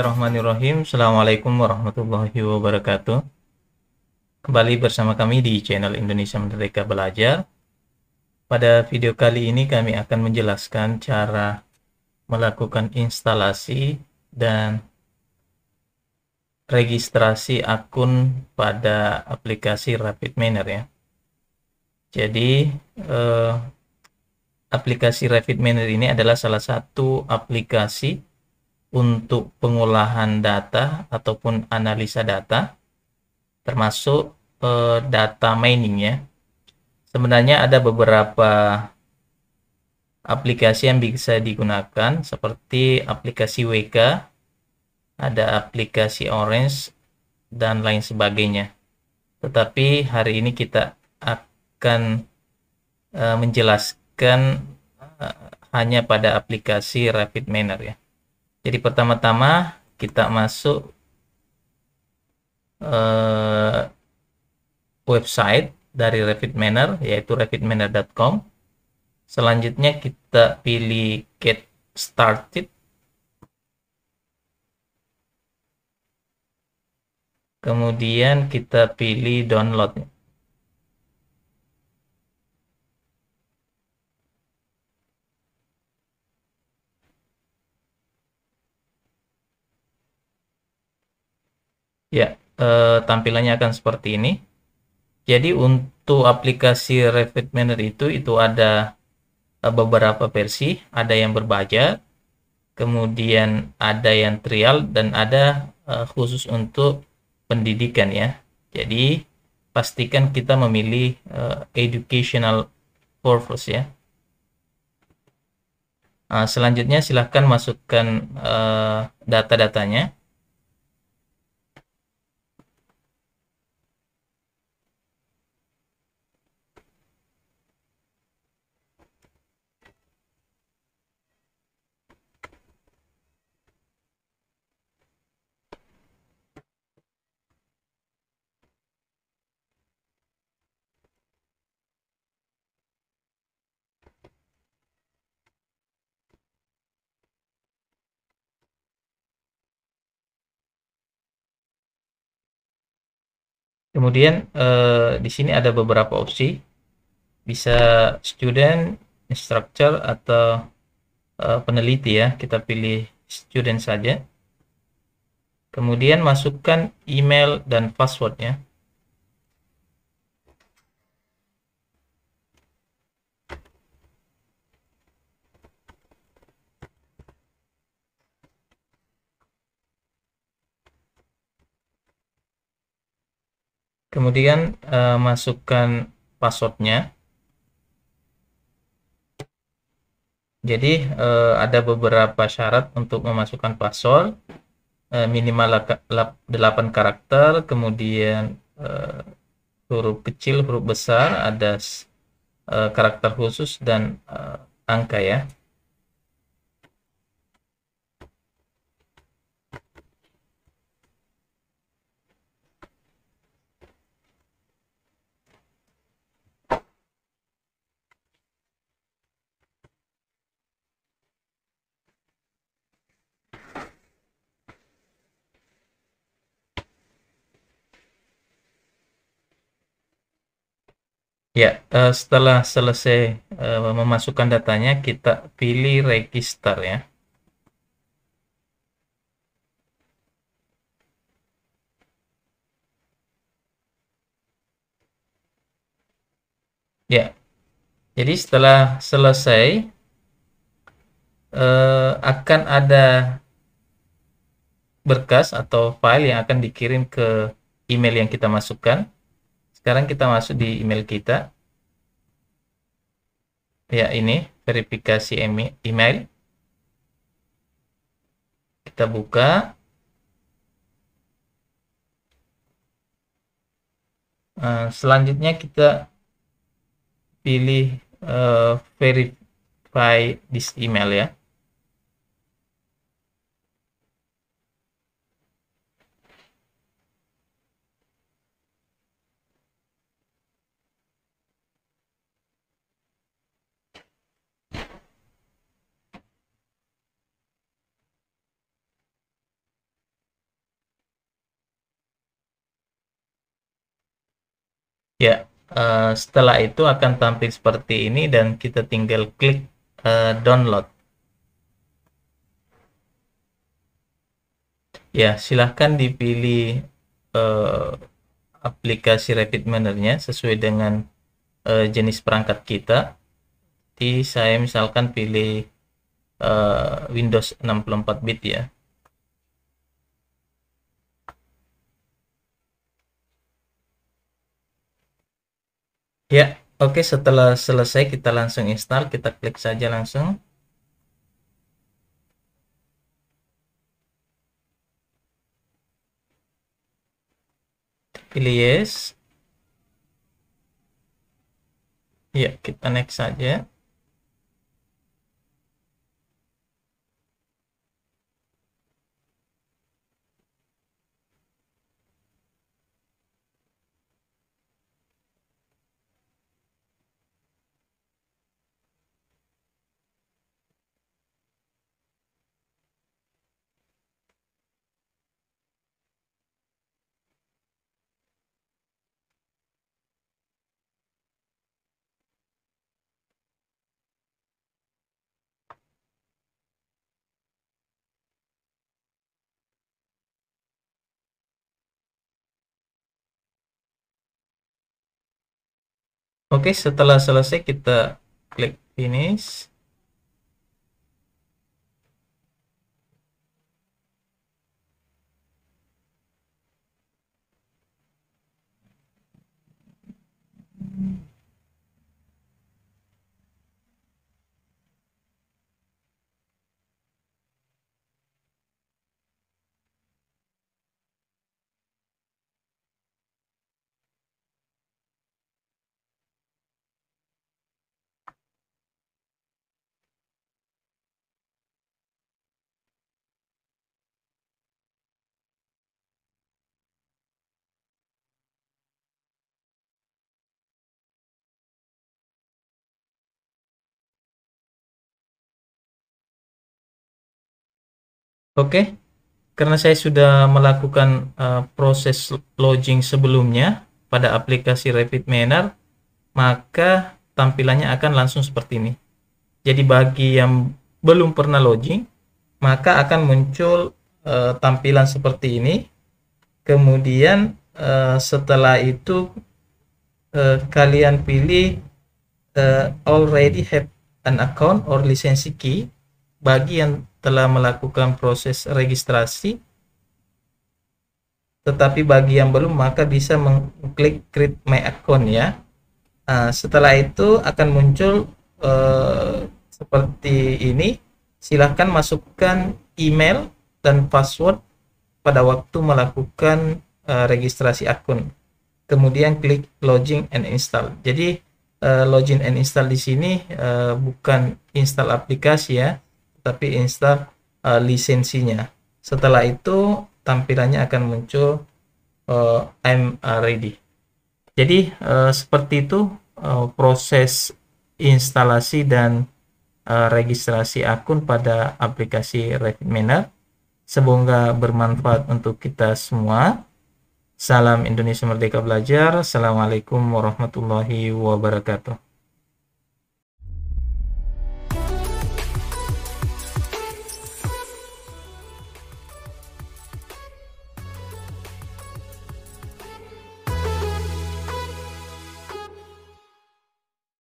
Bismillahirrahmanirrahim. Assalamualaikum warahmatullahi wabarakatuh. Kembali bersama kami di channel Indonesia Merdeka Belajar. Pada video kali ini kami akan menjelaskan cara melakukan instalasi dan registrasi akun pada aplikasi Rapid Manner ya. Jadi eh, aplikasi Rapid Manner ini adalah salah satu aplikasi untuk pengolahan data ataupun analisa data termasuk eh, data mining ya. Sebenarnya ada beberapa aplikasi yang bisa digunakan seperti aplikasi WK, ada aplikasi Orange dan lain sebagainya. Tetapi hari ini kita akan uh, menjelaskan uh, hanya pada aplikasi Rapid Miner ya. Jadi pertama-tama kita masuk uh, website dari Revit Manner yaitu revitmanor.com. Selanjutnya kita pilih get started. Kemudian kita pilih download. Ya, eh, tampilannya akan seperti ini. Jadi untuk aplikasi Revit Manager itu itu ada eh, beberapa versi, ada yang berbajak, kemudian ada yang trial dan ada eh, khusus untuk pendidikan ya. Jadi pastikan kita memilih eh, educational purpose ya. Nah, selanjutnya silahkan masukkan uh, data-datanya. Kemudian eh, di sini ada beberapa opsi. Bisa student, instructor atau eh, peneliti ya. Kita pilih student saja. Kemudian masukkan email dan passwordnya. kemudian uh, masukkan passwordnya jadi uh, ada beberapa syarat untuk memasukkan password uh, minimal 8 karakter kemudian uh, huruf kecil huruf besar ada uh, karakter khusus dan uh, angka ya Ya, uh, setelah selesai uh, memasukkan datanya, kita pilih register ya. Ya, jadi setelah selesai uh, akan ada berkas atau file yang akan dikirim ke email yang kita masukkan. Sekarang kita masuk di email kita. Ya, ini verifikasi email. Kita buka. Nah, selanjutnya kita pilih uh, verify this email ya. Ya, uh, setelah itu akan tampil seperti ini dan kita tinggal klik uh, download. Ya, silahkan dipilih uh, aplikasi Rapid manernya sesuai dengan uh, jenis perangkat kita. Di saya misalkan pilih uh, Windows 64 bit ya. Ya, oke okay, setelah selesai kita langsung install, kita klik saja langsung. Pilih yes. Ya, kita next saja. Oke, setelah selesai kita klik finish. Oke, karena saya sudah melakukan uh, proses lodging sebelumnya pada aplikasi Rapid Manner, maka tampilannya akan langsung seperti ini. Jadi bagi yang belum pernah lodging, maka akan muncul uh, tampilan seperti ini. Kemudian uh, setelah itu uh, kalian pilih uh, already have an account or license key bagi yang telah melakukan proses registrasi tetapi bagi yang belum maka bisa mengklik create my account ya nah, setelah itu akan muncul eh, seperti ini silahkan masukkan email dan password pada waktu melakukan eh, registrasi akun kemudian klik login and install jadi eh, login and install di sini eh, bukan install aplikasi ya tapi install uh, eh, lisensinya. Setelah itu tampilannya akan muncul uh, I'm eh, ready. Jadi uh, seperti itu uh, proses instalasi dan uh, registrasi akun pada aplikasi Redminer. Semoga bermanfaat untuk kita semua. Salam Indonesia Merdeka Belajar. Assalamualaikum warahmatullahi wabarakatuh.